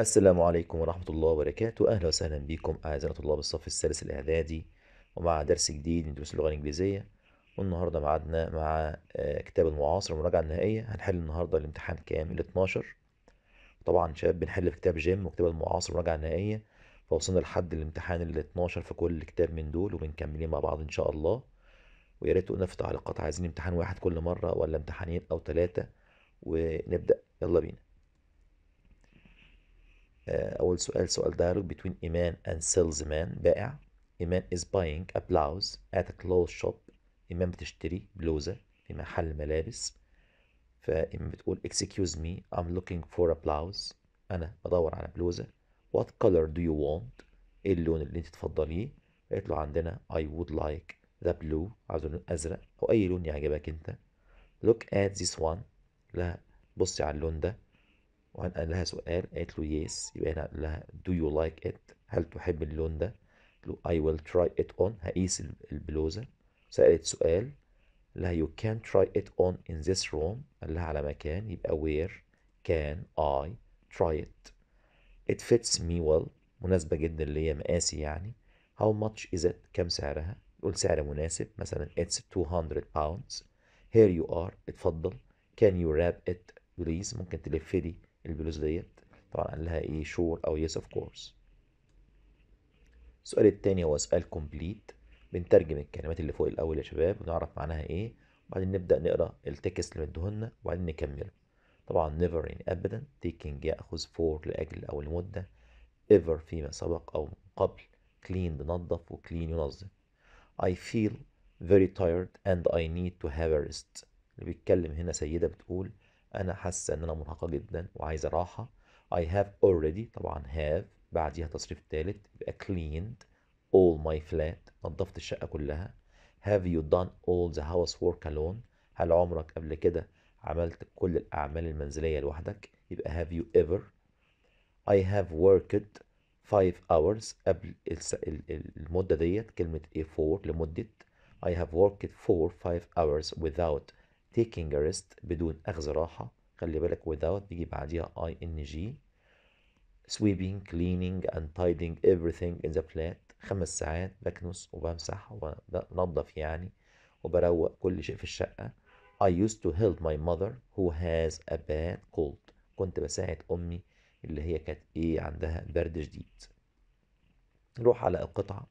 السلام عليكم ورحمة الله وبركاته أهلا وسهلا بكم أعزائنا طلاب الصف الثالث الإعدادي ومع درس جديد من دروس اللغة الإنجليزية والنهاردة معادنا مع آه، كتاب المعاصر المراجعة النهائية هنحل النهاردة الامتحان كام ال 12 طبعا شباب بنحل في كتاب جيم وكتاب المعاصر المراجعة النهائية فوصلنا لحد الامتحان ال 12 في كل كتاب من دول وبنكملين مع بعض إن شاء الله ويا ريت تقولنا في تعليقات عايزين امتحان واحد كل مرة ولا امتحانين أو ثلاثة ونبدأ يلا بينا آه، أول سؤال سؤال dialogue between اند and salesman بائع ايمان is buying a blouse at a clothes shop إيمان بتشتري بلوزة في محل ملابس فإيمان بتقول excuse me I'm looking for a blouse أنا بدور على بلوزة what color do you want إيه اللون اللي أنت تفضليه قالت له عندنا I would like the blue عايز اللون الأزرق أو أي لون يعجبك أنت look at this one لا بصي على اللون ده قال لها سؤال قالت له يس يبقى هنا لها دو يو لايك ات هل تحب اللون ده قال له اي ويل تراي ات اون هقيس البلوزه سالت سؤال قال لها يو كان تراي ات اون ان ذس روم قال لها على مكان يبقى وير كان اي تراي ات ات فيتس مي ويل مناسبه جدا ليا مقاسي يعني هاو ماتش از ات كم سعرها يقول سعر مناسب مثلا اتس 200 باوندز هير يو ار اتفضل كان يو راب ات بليز ممكن تلف لي البلوز ديت طبعا قال لها ايه شور او يس اوف كورس السؤال التاني هو سؤال كومبليت بنترجم الكلمات اللي فوق الاول يا شباب ونعرف معناها ايه وبعدين نبدا نقرا التكست اللي مديهولنا وبعدين نكمله طبعا never يعني ابدا taking ياخذ for لاجل او لمده ever فيما سبق او قبل clean بنظف وكلين ينظف I feel very tired and I need to have a rest اللي بيتكلم هنا سيدة بتقول انا حاسه ان انا مرهقه جدا وعايزه راحه I have already طبعا have بعديها تصريف ثالث يبقى cleaned all my flat نظفت الشقه كلها have you done all the housework alone هل عمرك قبل كده عملت كل الاعمال المنزليه لوحدك يبقى have you ever I have worked 5 hours قبل المدة ديت كلمة a 4 لمدة I have worked for 5 hours without taking a rest بدون أخذ راحة خلي بالك without بيجي بعديها ing sweeping cleaning and tidying everything in the flat خمس ساعات بكنس وبمسح وبنظف يعني وبروق كل شيء في الشقة I used to help my mother who has a bad cold كنت بساعد أمي اللي هي كانت إيه عندها برد شديد نروح على القطعة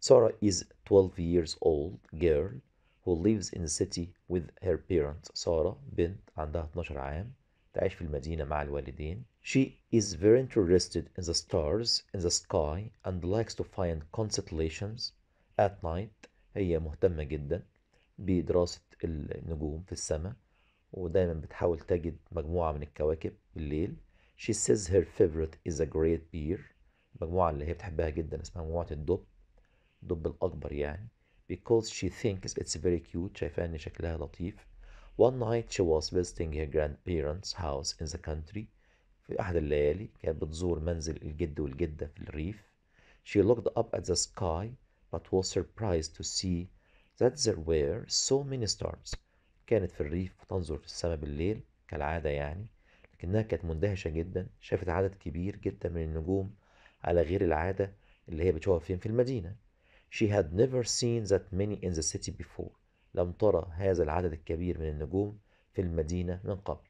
Sarah is 12 years old girl who lives in the city with her parents سارة بنت عندها 12 عام تعيش في المدينة مع الوالدين She is very interested in the stars in the sky and likes to find constellations at night هي مهتمة جدا بدراسة النجوم في السماء ودايما بتحاول تجد مجموعة من الكواكب بالليل She says her favorite is a great beer المجموعة اللي هي بتحبها جدا اسمها مجموعة الدب الدب الأكبر يعني because she thinks it's very cute شايفاها إن شكلها لطيف one night she was visiting her grandparents house in the country في أحد الليالي كانت بتزور منزل الجد والجدة في الريف she looked up at the sky but was surprised to see that there were so many stars كانت في الريف بتنظر في السماء بالليل كالعادة يعني لكنها كانت مندهشة جدا شافت عدد كبير جدا من النجوم على غير العادة اللي هي بتشوفها فين في المدينة She had never seen that many in the city before لم ترى هذا العدد الكبير من النجوم في المدينة من قبل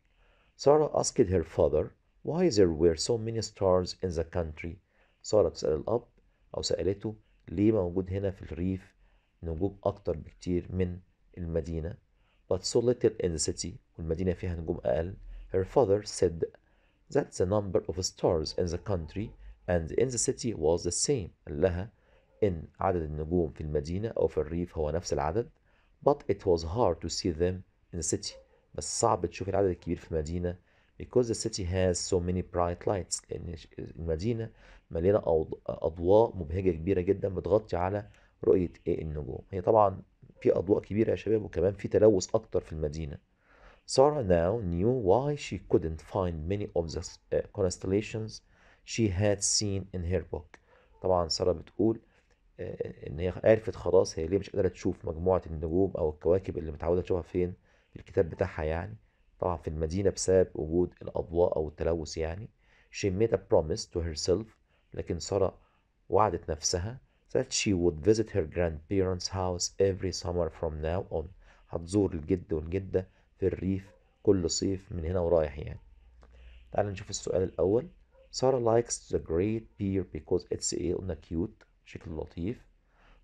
Sarah asked her father why there were so many stars in the country سارة تسأل الأب أو سألته ليه موجود هنا في الريف نجوم أكتر بكتير من المدينة but so little in the city والمدينة فيها نجوم أقل her father said that the number of stars in the country and in the city was the same قال لها إن عدد النجوم في المدينة أو في الريف هو نفس العدد but it was hard to see them in the city بس صعب تشوف العدد الكبير في المدينة because the city has so many bright lights لأن المدينة مليانة أضواء مبهجة كبيرة جدا بتغطي على رؤية إيه النجوم هي طبعا في أضواء كبيرة يا شباب وكمان في تلوث أكتر في المدينة Sarah now knew why she couldn't find many of the uh, constellations she had seen in her book طبعا سارة بتقول آه، ان هي عرفت خلاص هي ليه مش قادره تشوف مجموعه النجوم او الكواكب اللي متعوده تشوفها فين في الكتاب بتاعها يعني طبعا في المدينه بسبب وجود الاضواء او التلوث يعني she made a promise to herself لكن ساره وعدت نفسها that she would visit her grandparents house every summer from now on هتزور الجد والجدة في الريف كل صيف من هنا ورايح يعني تعال نشوف السؤال الأول Sarah likes the great beer because it's ايه قلنا cute بشكل لطيف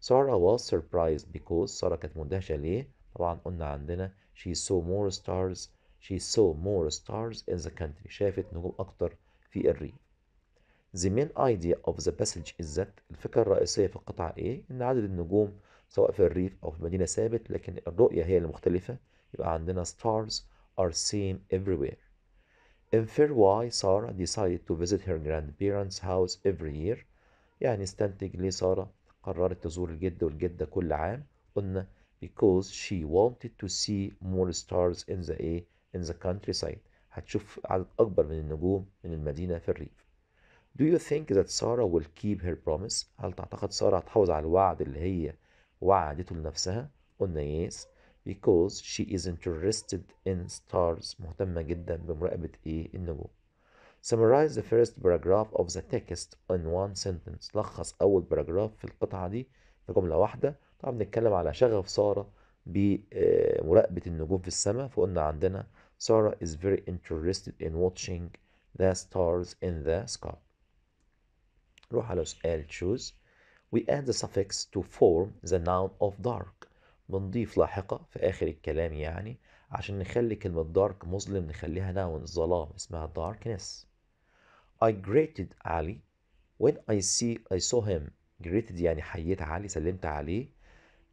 سارة was surprised because سارة كانت مندهشة ليه طبعا قلنا عندنا she saw more stars she saw more stars in the country شافت نجوم أكتر في الريف The main idea of the passage is that الفكرة الرئيسية في القطعة إيه؟ إن عدد النجوم سواء في الريف أو في المدينة ثابت لكن الرؤية هي المختلفة يبقى عندنا stars are seen everywhere. In fair why Sarah decided to visit her grandparents' house every year يعني استنتج ليه سارة قررت تزور الجد والجدة كل عام قلنا because she wanted to see more stars in the A in the countryside هتشوف عدد أكبر من النجوم من المدينة في الريف Do you think that Sarah will keep her promise؟ هل تعتقد سارة هتحافظ على الوعد اللي هي وعدته لنفسها؟ قلنا yes because she is interested in stars مهتمة جدا بمراقبة إيه النجوم summarize the first paragraph of the text in one sentence لخص أول paragraph في القطعة دي في جملة واحدة طبعا بنتكلم على شغف سارة بمراقبة النجوم في السماء فقلنا عندنا سارة is very interested in watching the stars in the sky نروح على سؤال choose we add the suffix to form the noun of dark بنضيف لاحقة في آخر الكلام يعني عشان نخلي كلمة dark مظلم نخليها noun ظلام اسمها darkness I greeted Ali when I see I saw him greeted يعني حييت علي سلمت عليه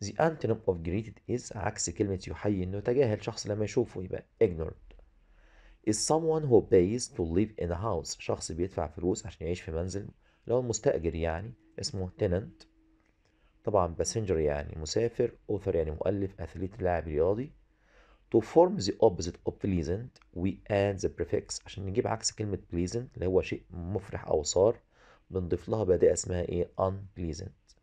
the antonym of greeted is عكس كلمة يحيي انه يتجاهل شخص لما يشوفه يبقى ignored is someone who pays to live in a house شخص بيدفع فلوس عشان يعيش في منزل لو مستأجر يعني اسمه tenant طبعا passenger يعني مسافر author يعني مؤلف athlete لاعب رياضي To form the opposite of pleasant we add the prefix عشان نجيب عكس كلمة pleasant اللي هو شيء مفرح أو صار بنضيف لها بادئة اسمها إيه unpleasant.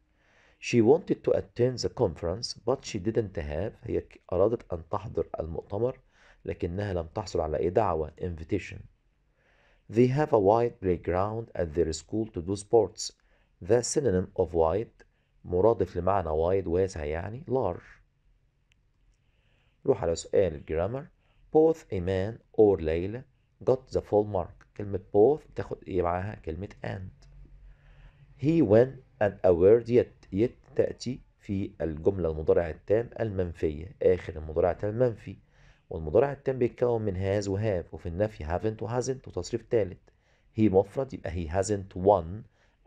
She wanted to attend the conference but she didn't have هي أرادت أن تحضر المؤتمر لكنها لم تحصل على أي دعوة invitation. They have a wide playground at their school to do sports. The synonym of wide مرادف لمعنى wide واسع يعني large. نروح على سؤال الجرامر both إيمان or ليلى got the full mark كلمة both تاخد إيه معاها كلمة and he went and award yet yet تأتي في الجملة المضارع التام المنفية آخر المضارع التام المنفي والمضارع التام بيتكون من و have وفي النفي هافنت وهازنت وتصريف تالت he مفرد يبقى he hasn't won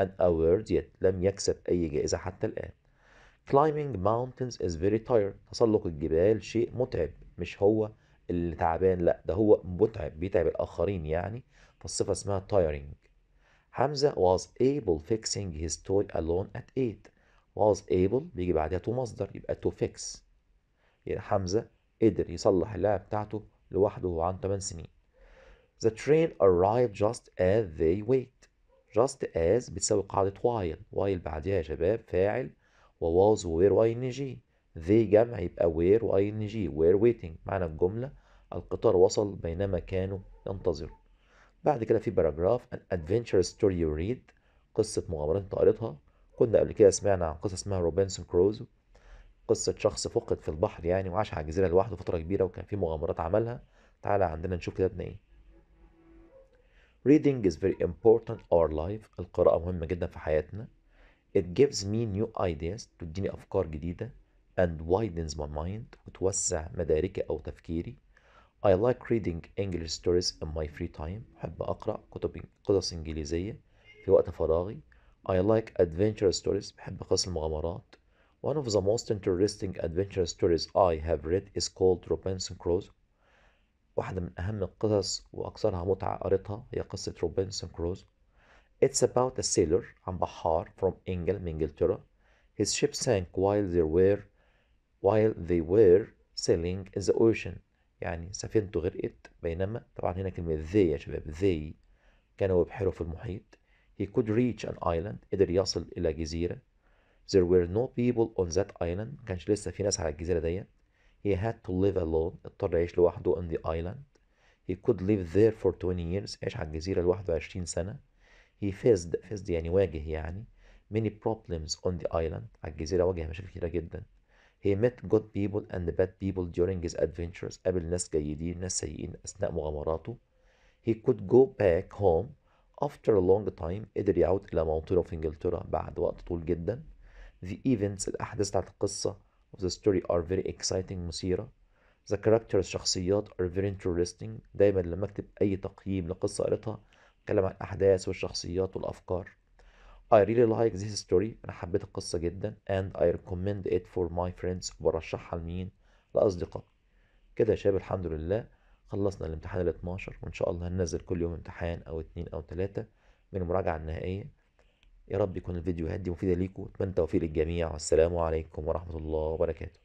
an award yet لم يكسب أي جائزة حتى الآن climbing mountains is very tired تسلق الجبال شيء متعب مش هو اللي تعبان لا ده هو متعب بيتعب الآخرين يعني فالصفة اسمها tiring حمزة was able fixing his toy alone at 8 was able بيجي بعدها تو مصدر يبقى to fix يعني حمزة قدر يصلح اللعبة بتاعته لوحده وهو عنده 8 سنين The train arrived just as they wait just as بتساوي قاعدة while while بعدها يا شباب فاعل وواز ووير واي ان جي ذي جمع يبقى وير واي ان جي وير ويتنج معنى الجمله القطار وصل بينما كانوا ينتظروا بعد كده في باراجراف an adventure story you read قصه مغامرات انت قريتها كنا قبل كده سمعنا عن قصه اسمها روبنسون كروزو قصه شخص فقد في البحر يعني وعاش على جزيره لوحده فتره كبيره وكان في مغامرات عملها تعالى عندنا نشوف كتابنا ايه Reading is very important in our life القراءة مهمة جدا في حياتنا It gives me new ideas تديني أفكار جديدة and widens my mind وتوسع مداركي أو تفكيري I like reading English stories in my free time بحب أقرأ كتب قصص إنجليزية في وقت فراغي I like adventure stories بحب قصص المغامرات One of the most interesting adventure stories I have read is called Robinson Crusoe واحدة من أهم القصص وأكثرها متعة قريتها هي قصة روبنسون كروز It's about a sailor عن Bahar from England من His ship sank while they were while they were sailing in the ocean. يعني سفينته غرقت بينما طبعا هنا كلمة they يا شباب they كانوا يبحروا في المحيط. He could reach an island قدر يصل إلى جزيرة. There were no people on that island ما كانش لسه في ناس على الجزيرة ديت. He had to live alone اضطر يعيش لوحده on the island. He could live there for 20 years عيش على الجزيرة لوحده 20 سنة. he faced faced يعني واجه يعني many problems on the island على الجزيرة واجه مشاكل كتيرة جدا he met good people and bad people during his adventures قابل ناس جيدين ناس سيئين أثناء مغامراته he could go back home after a long time قدر يعود إلى موطنه في إنجلترا بعد وقت طويل جدا the events الأحداث بتاعت القصة of the story are very exciting مثيرة the characters شخصيات are very interesting دايما لما اكتب أي تقييم لقصة قريتها اتكلم عن الأحداث والشخصيات والأفكار I really like this story أنا حبيت القصة جدا and I recommend it for my friends وبرشحها لمين؟ لأصدقائي كده يا شباب الحمد لله خلصنا الامتحان ال 12 وإن شاء الله هننزل كل يوم امتحان أو اتنين أو تلاتة من المراجعة النهائية يا رب يكون الفيديوهات دي مفيدة ليكم أتمنى التوفيق للجميع والسلام عليكم ورحمة الله وبركاته